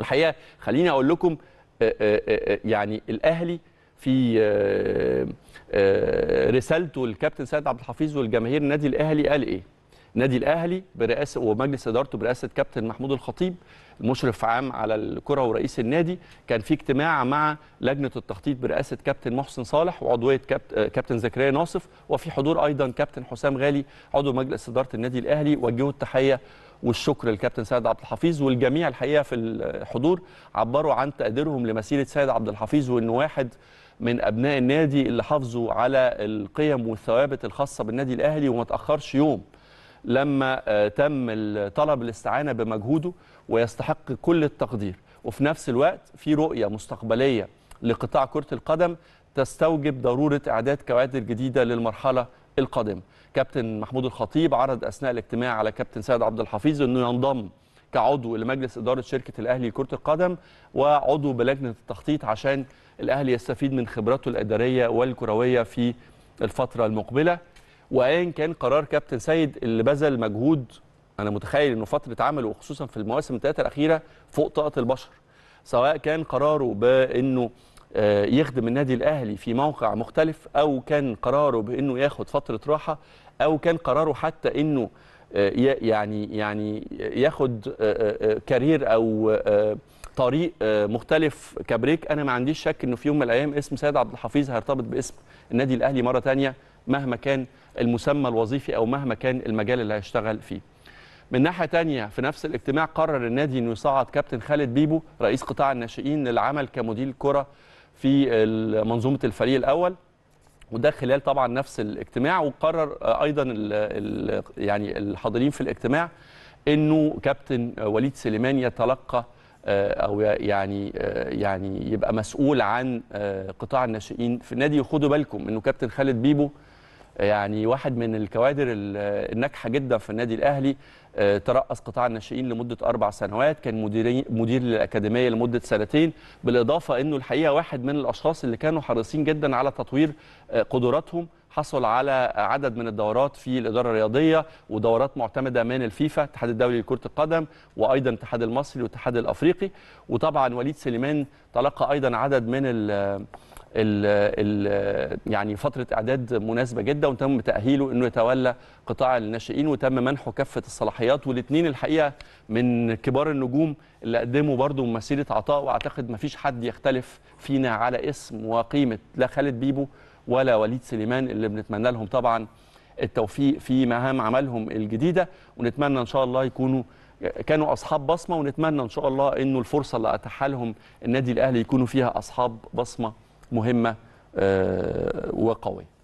الحقيقه خليني اقول لكم آه، آه، آه، يعني الاهلي في رسالته للكابتن سيد عبد الحفيظ والجماهير النادي الاهلي قال ايه؟ النادي الاهلي برئاسه ومجلس ادارته برئاسه كابتن محمود الخطيب المشرف عام على الكره ورئيس النادي كان في اجتماع مع لجنه التخطيط برئاسه كابتن محسن صالح وعضويه كابتن زكريا ناصف وفي حضور ايضا كابتن حسام غالي عضو مجلس اداره النادي الاهلي وجهوا التحيه والشكر للكابتن سيد عبد الحفيظ والجميع الحقيقه في الحضور عبروا عن تقديرهم لمسيره سيد عبد الحفيظ وانه واحد من ابناء النادي اللي حافظوا على القيم والثوابت الخاصه بالنادي الاهلي وما تاخرش يوم لما آه، تم طلب الاستعانة بمجهوده ويستحق كل التقدير وفي نفس الوقت في رؤية مستقبلية لقطاع كرة القدم تستوجب ضرورة إعداد كوادر جديدة للمرحلة القادمة كابتن محمود الخطيب عرض أثناء الاجتماع على كابتن سيد عبد الحفيظ أنه ينضم كعضو لمجلس إدارة شركة الأهلي لكرة القدم وعضو بلجنة التخطيط عشان الأهلي يستفيد من خبراته الإدارية والكروية في الفترة المقبلة وايا كان قرار كابتن سيد اللي بذل مجهود انا متخيل انه فتره عمله وخصوصا في المواسم الثلاثه الاخيره فوق طاقه البشر سواء كان قراره بانه آه، يخدم النادي الاهلي في موقع مختلف او كان قراره بانه ياخد فتره راحه او كان قراره حتى انه آه، يعني يعني ياخد آه، كارير او طريق مختلف كبريك انا ما عنديش شك انه في يوم من الايام اسم سيد عبد الحفيظ هيرتبط باسم النادي الاهلي مره ثانيه مهما كان المسمى الوظيفي أو مهما كان المجال اللي هيشتغل فيه من ناحية تانية في نفس الاجتماع قرر النادي أنه يصعد كابتن خالد بيبو رئيس قطاع الناشئين للعمل كمدير كرة في منظومة الفريق الأول وده خلال طبعا نفس الاجتماع وقرر ايضا الـ الـ يعني الحاضرين في الاجتماع انه كابتن وليد سليمان يتلقى آه، او يعني آه، يعني يبقى مسؤول عن آه، قطاع الناشئين في النادي خدوا بالكم انه كابتن خالد بيبو يعني واحد من الكوادر الناجحه جدا في النادي الاهلي ترأس قطاع الناشئين لمده اربع سنوات كان مدير مدير للاكاديميه لمده سنتين بالاضافه انه الحقيقه واحد من الاشخاص اللي كانوا حريصين جدا على تطوير قدراتهم حصل على عدد من الدورات في الإدارة الرياضية ودورات معتمدة من الفيفا الاتحاد الدولي لكرة القدم وأيضا الاتحاد المصري والاتحاد الأفريقي وطبعا وليد سليمان تلقى أيضا عدد من ال ال ال يعني فترة إعداد مناسبة جدا وتم تأهيله أنه يتولى قطاع الناشئين وتم منحه كافة الصلاحيات والاثنين الحقيقة من كبار النجوم اللي قدموا برضه مسيرة عطاء وأعتقد ما فيش حد يختلف فينا على اسم وقيمة لا خالد بيبو ولا وليد سليمان اللي بنتمنى لهم طبعا التوفيق في مهام عملهم الجديده ونتمنى ان شاء الله يكونوا كانوا اصحاب بصمه ونتمنى ان شاء الله انه الفرصه اللي اتاحها لهم النادي الاهلي يكونوا فيها اصحاب بصمه مهمه آه، وقويه